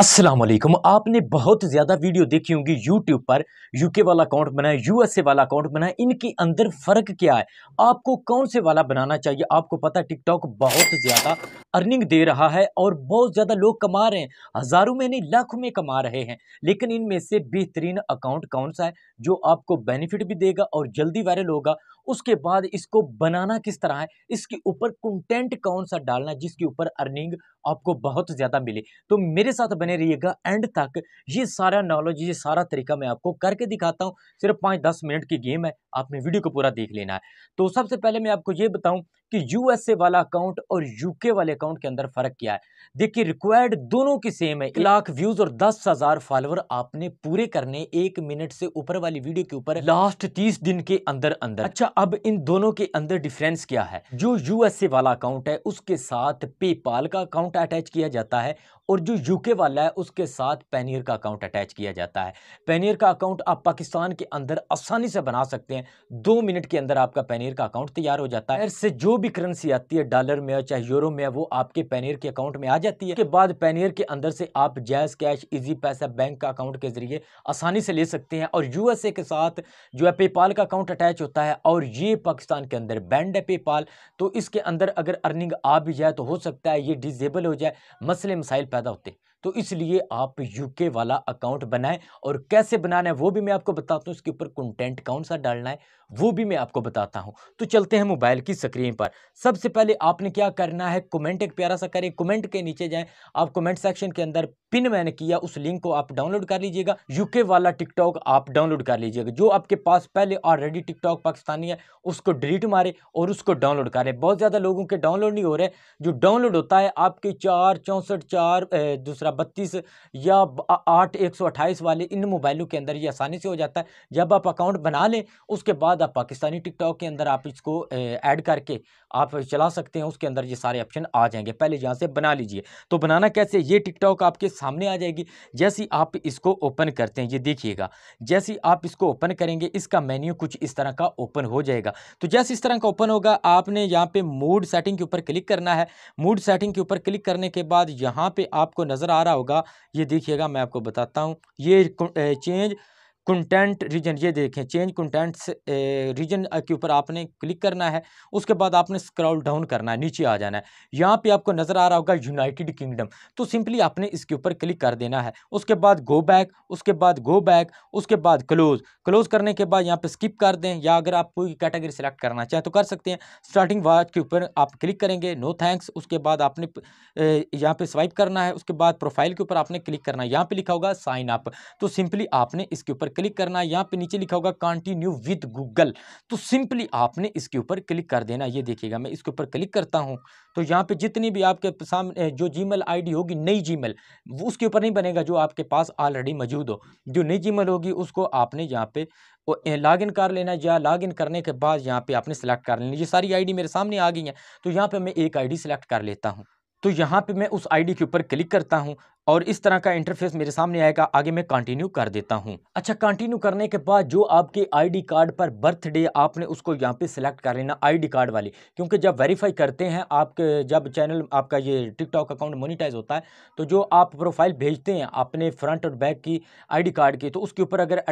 असलम आपने बहुत ज़्यादा वीडियो देखी होंगी यूट्यूब पर के वाला अकाउंट बनाए ए वाला अकाउंट बनाए इनके अंदर फ़र्क क्या है आपको कौन से वाला बनाना चाहिए आपको पता है टिकटॉक बहुत ज़्यादा अर्निंग दे रहा है और बहुत ज़्यादा लोग कमा रहे हैं हज़ारों में नहीं लाखों में कमा रहे हैं लेकिन इनमें से बेहतरीन अकाउंट कौन सा है जो आपको बेनिफिट भी देगा और जल्दी वायरल होगा उसके बाद इसको बनाना किस तरह है इसके ऊपर कंटेंट कौन सा डालना जिसके ऊपर अर्निंग आपको बहुत ज़्यादा मिले तो मेरे साथ बने रहिएगा एंड तक ये सारा नॉलेज ये सारा तरीका मैं आपको करके दिखाता हूँ सिर्फ पाँच दस मिनट की गेम है आपने वीडियो को पूरा देख लेना है तो सबसे पहले मैं आपको ये बताऊँ कि यूएसए वाला अकाउंट और यूके वाले अकाउंट के अंदर फर्क क्या है देखिए रिक्वायर्ड दोनों की सेम है लाख व्यूज और दस हजार फॉलोअर आपने पूरे करने एक मिनट से ऊपर वाली वीडियो के ऊपर लास्ट तीस दिन के अंदर अंदर अच्छा अब इन दोनों के अंदर डिफरेंस क्या है जो यूएसए वाला अकाउंट है उसके साथ पेपाल का अकाउंट अटैच किया जाता है और जो यूके वाला है उसके साथ पैनियर का अकाउंट अटैच किया जाता है पैनियर का अकाउंट आप पाकिस्तान के अंदर आसानी से बना सकते हैं दो मिनट के अंदर आपका पैनियर का अकाउंट तैयार हो जाता है से जो भी करेंसी आती है डॉलर में चाहे यूरो में वो आपके पैनियर के अकाउंट में आ जाती है के बाद पैनियर के अंदर से आप जैज कैश इजी पैसा बैंक का अकाउंट के जरिए आसानी से ले सकते हैं और यूएसए के साथ जो है पेपाल का अकाउंट अटैच होता है और ये पाकिस्तान के अंदर बैंड है पेपाल तो इसके अंदर अगर अर्निंग आ भी जाए तो हो सकता है ये डिजेबल हो जाए मसले मसाइल पैदा होते हैं तो इसलिए आप यूके वाला अकाउंट बनाएं और कैसे बनाना है वो भी मैं आपको बताता हूँ इसके ऊपर कंटेंट कौन सा डालना है वो भी मैं आपको बताता हूँ तो चलते हैं मोबाइल की स्क्रीन पर सबसे पहले आपने क्या करना है कमेंट एक प्यारा सा करें कमेंट के नीचे जाएं आप कमेंट सेक्शन के अंदर पिन मैंने किया उस लिंक को आप डाउनलोड कर लीजिएगा यूके वाला टिकटॉक आप डाउनलोड कर लीजिएगा जो आपके पास पहले ऑलरेडी टिकटॉक पाकिस्तानी है उसको डिलीट मारे और उसको डाउनलोड करें बहुत ज़्यादा लोगों के डाउनलोड नहीं हो रहे जो डाउनलोड होता है आपके चार चौंसठ चार दूसरा बत्तीस या आठ एक सौ अट्ठाईस वाले इन मोबाइलों के अंदर ये आसानी से हो जाता है जब आप अकाउंट बना लें उसके बाद आप पाकिस्तानी टिकटॉक के अंदर आप इसको ऐड करके आप चला सकते हैं उसके अंदर ये सारे ऑप्शन आ जाएंगे पहले यहाँ से बना लीजिए तो बनाना कैसे ये टिकटॉक आपके सामने आ जाएगी जैसे आप इसको ओपन करते हैं ये देखिएगा जैसे आप इसको ओपन करेंगे इसका मेन्यू कुछ इस तरह का ओपन हो जाएगा तो जैसे इस तरह का ओपन होगा आपने यहाँ पे मूड सेटिंग के ऊपर क्लिक करना है मूड सेटिंग के ऊपर क्लिक करने के बाद यहाँ पे आपको नज़र आ रहा होगा ये देखिएगा मैं आपको बताता हूँ ये चेंज कंटेंट रीजन ये देखें चेंज कंटेंट रीजन के ऊपर आपने क्लिक करना है उसके बाद आपने स्क्रॉल डाउन करना है नीचे आ जाना है यहाँ पे आपको नज़र आ रहा होगा यूनाइटेड किंगडम तो सिंपली आपने इसके ऊपर क्लिक कर देना है उसके बाद गो बैक उसके बाद गो बैक उसके बाद क्लोज क्लोज करने के बाद यहाँ पर स्किप कर दें या अगर आप कोई कैटेगरी सेलेक्ट करना चाहें तो कर सकते हैं स्टार्टिंग वाच के ऊपर आप क्लिक करेंगे नो थैंक्स उसके बाद आपने यहाँ पर स्वाइप करना है उसके बाद प्रोफाइल के ऊपर आपने क्लिक करना है यहाँ पर लिखा होगा साइन अप तो सिंपली आपने इसके ऊपर क्लिक करना है यहाँ पे नीचे लिखा होगा कंटिन्यू विद गूगल तो सिंपली आपने इसके ऊपर क्लिक कर देना ये देखिएगा मैं इसके ऊपर क्लिक करता हूँ तो यहाँ पे जितनी भी आपके सामने जो जी मेल होगी नई जी वो उसके ऊपर नहीं बनेगा जो आपके पास ऑलरेडी मौजूद हो जो नई जी होगी उसको आपने यहाँ पे लॉग इन कर लेना या लॉग इन करने के बाद यहाँ पे आपने सेलेक्ट कर लेना ये सारी आईडी मेरे सामने आ गई है तो यहाँ पे मैं एक आईडी सेलेक्ट कर लेता हूँ तो यहाँ पे मैं उस आईडी के ऊपर क्लिक करता हूँ और इस तरह का इंटरफेस मेरे सामने आएगा आगे मैं कंटिन्यू कर देता हूँ अच्छा कंटिन्यू करने के बाद जो आपके आईडी कार्ड पर बर्थडे आपने उसको यहाँ पे सिलेक्ट कर लेना आईडी कार्ड वाली क्योंकि जब वेरीफाई करते हैं आपके जब चैनल आपका ये टिकटॉक अकाउंट मोनिटाइज होता है तो जो आप प्रोफाइल भेजते हैं अपने फ्रंट और बैक की आई कार्ड की तो उसके ऊपर अगर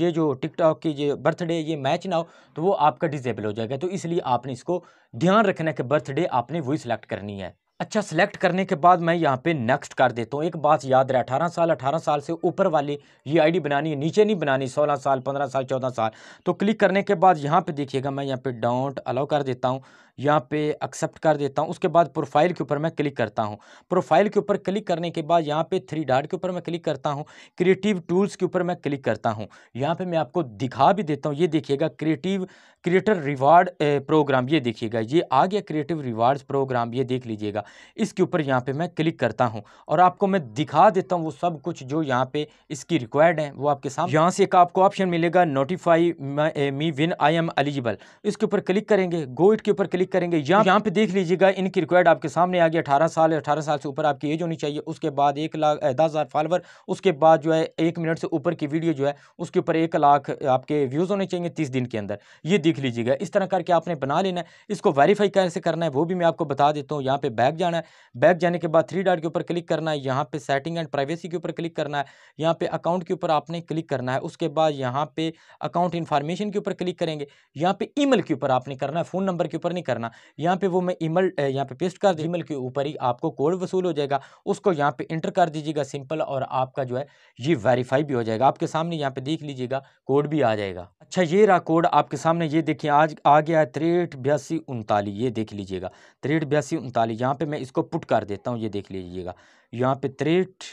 ये जो टिकटॉक की ये बर्थडे ये मैच ना हो तो वो आपका डिजेबल हो जाएगा तो इसलिए आपने इसको ध्यान रखना कि बर्थडे आपने वही सिलेक्ट करनी है अच्छा सेलेक्ट करने के बाद मैं यहाँ पे नेक्स्ट कर देता हूँ एक बात याद रहे अठारह साल अठारह साल से ऊपर वाली ये आईडी बनानी है नीचे नहीं बनानी सोलह साल पंद्रह साल चौदह साल तो क्लिक करने के बाद यहाँ पे देखिएगा मैं यहाँ पे डोंट अलाउ कर देता हूँ यहाँ पे एक्सेप्ट कर देता हूँ उसके बाद प्रोफाइल के ऊपर मैं क्लिक करता हूँ प्रोफाइल के ऊपर क्लिक करने के बाद यहाँ पे थ्री डार्ट के ऊपर मैं क्लिक करता हूँ क्रिएटिव टूल्स के ऊपर मैं क्लिक करता हूँ यहाँ पे मैं आपको दिखा भी देता हूँ ये देखिएगा क्रिएटिव क्रिएटर रिवार्ड प्रोग्राम ये देखिएगा ये आ गया क्रिएटिव रिवार्ड प्रोग्राम ये देख लीजिएगा इसके ऊपर यहाँ पर मैं क्लिक करता हूँ और आपको मैं दिखा देता हूँ वो सब कुछ जो यहाँ पर इसकी रिक्वायर्ड है वो आपके साथ यहाँ से एक आपको ऑप्शन मिलेगा notify me when I am eligible इसके ऊपर क्लिक करेंगे गो इट के ऊपर क्लिक क्लिक करेंगे या यहाँ पे देख लीजिएगा इनकी रिक्वायर्ड आपके सामने आ गया अठारह साल अठारह साल से ऊपर आपकी एज होनी चाहिए उसके बाद एक लाख दस हज़ार फॉलोवर उसके बाद जो है एक मिनट से ऊपर की वीडियो जो है उसके ऊपर एक लाख आपके व्यूज़ होने चाहिए तीस दिन के अंदर ये देख लीजिएगा इस तरह करके आपने बना लेना है इसको वेरीफाई कैसे करना है वो भी मैं आपको बता देता हूँ यहाँ पे बैक जाना है बैक जाने के बाद थ्री डॉट के ऊपर क्लिक करना है यहाँ पे सेटिंग एंड प्राइवेसी के ऊपर क्लिक करना है यहाँ पे अकाउंट के ऊपर आपने क्लिक करना है उसके बाद यहाँ पे अकाउंट इन्फॉर्मेशन के ऊपर क्लिक करेंगे यहाँ पे ईमेल के ऊपर आपने करना है फ़ोन नंबर के ऊपर नहीं करना करना यहाँ पे वो मैं ईमेल यहाँ पे पेस्ट कर ईमेल के ऊपर ही आपको कोड वसूल हो जाएगा उसको यहाँ पे इंटर कर दीजिएगा सिंपल और आपका जो है ये वेरीफाई भी हो जाएगा आपके सामने यहाँ पे देख लीजिएगा कोड भी आ जाएगा अच्छा ये रहा कोड आपके सामने ये देखिए आज आ गया है त्रेठ बयासी उनतालीस ये देख लीजिएगा त्रेठ बयासी उनतालीस यहाँ पे मैं इसको पुट कर देता हूँ ये देख लीजिएगा यहाँ पे त्रेठ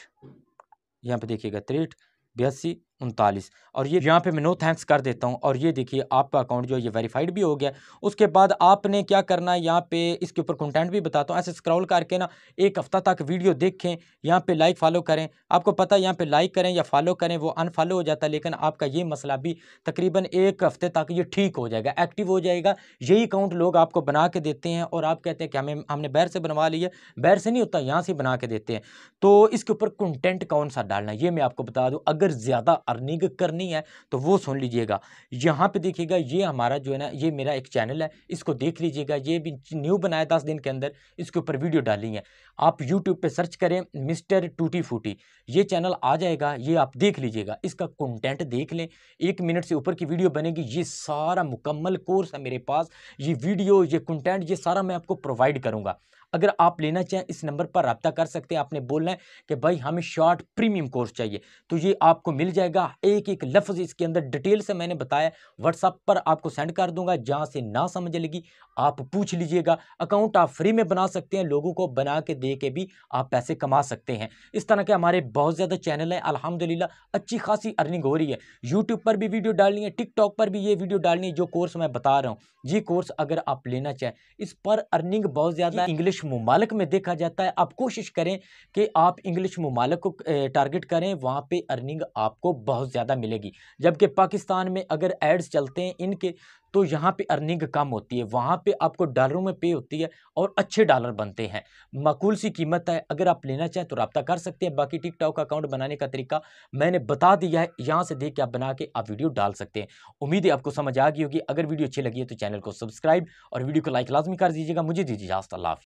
यहाँ पे देखिएगा त्रेठ बयासी उनतालीस और ये यहाँ पे मैं नो थैंक्स कर देता हूँ और ये देखिए आपका अकाउंट जो ये वेरीफाइड भी हो गया उसके बाद आपने क्या करना है यहाँ पे इसके ऊपर कंटेंट भी बताता हूँ ऐसे स्क्रॉल करके ना एक हफ़्ता तक वीडियो देखें यहाँ पे लाइक फॉलो करें आपको पता है यहाँ पे लाइक करें या फॉलो करें वो अनफॉलो हो जाता है लेकिन आपका ये मसला भी तकरीबन एक हफ़्ते तक ये ठीक हो जाएगा एक्टिव हो जाएगा यही अकाउंट लोग आपको बना के देते हैं और आप कहते हैं कि हमें हमने बैर से बनवा लिया बैर से नहीं होता यहाँ से बना के देते हैं तो इसके ऊपर कंटेंट कौन सा डालना है ये मैं आपको बता दूँ अगर ज़्यादा अर्निंग करनी है तो वो सुन लीजिएगा यहाँ पे देखिएगा ये हमारा जो है ना ये मेरा एक चैनल है इसको देख लीजिएगा ये भी न्यू बनाया दस दिन के अंदर इसके ऊपर वीडियो डाली है आप यूट्यूब पर सर्च करें मिस्टर टूटी फूटी ये चैनल आ जाएगा ये आप देख लीजिएगा इसका कंटेंट देख लें एक मिनट से ऊपर की वीडियो बनेगी ये सारा मुकम्मल कोर्स है मेरे पास ये वीडियो ये कंटेंट ये सारा मैं आपको प्रोवाइड करूँगा अगर आप लेना चाहें इस नंबर पर रबता कर सकते हैं आपने बोलना है कि भाई हमें शॉर्ट प्रीमियम कोर्स चाहिए तो ये आपको मिल जाएगा एक एक लफ्ज़ इसके अंदर डिटेल से मैंने बताया व्हाट्सअप पर आपको सेंड कर दूंगा जहाँ से ना समझ लगी आप पूछ लीजिएगा अकाउंट आप फ्री में बना सकते हैं लोगों को बना के दे के भी आप पैसे कमा सकते हैं इस तरह के हमारे बहुत ज़्यादा चैनल हैं अलहमदिल्ला अच्छी खासी अर्निंग हो रही है यूट्यूब पर भी वीडियो डालनी है टिकटॉक पर भी ये वीडियो डालनी है जो कोर्स मैं बता रहा हूँ ये कोर्स अगर आप लेना चाहें इस पर अर्निंग बहुत ज़्यादा इंग्लिश इंग्लिश ममालक में देखा जाता है आप कोशिश करें कि आप इंग्लिश ममालक को टारगेट करें वहाँ पे अर्निंग आपको बहुत ज़्यादा मिलेगी जबकि पाकिस्तान में अगर एड्स चलते हैं इनके तो यहाँ पे अर्निंग कम होती है वहाँ पे आपको डॉलरों में पे होती है और अच्छे डॉलर बनते हैं मकूल सी कीमत है अगर आप लेना चाहें तो रबता कर सकते हैं बाकी टिकटॉक अकाउंट बनाने का तरीका मैंने बता दिया है यहाँ से देख के आप बना के आप वीडियो डाल सकते हैं उम्मीद है आपको समझ आ गई होगी अगर वीडियो अच्छी लगी है तो चैनल को सब्सक्राइब और वीडियो को लाइक लाजमी कर दीजिएगा मुझे दीजिए इजाज़त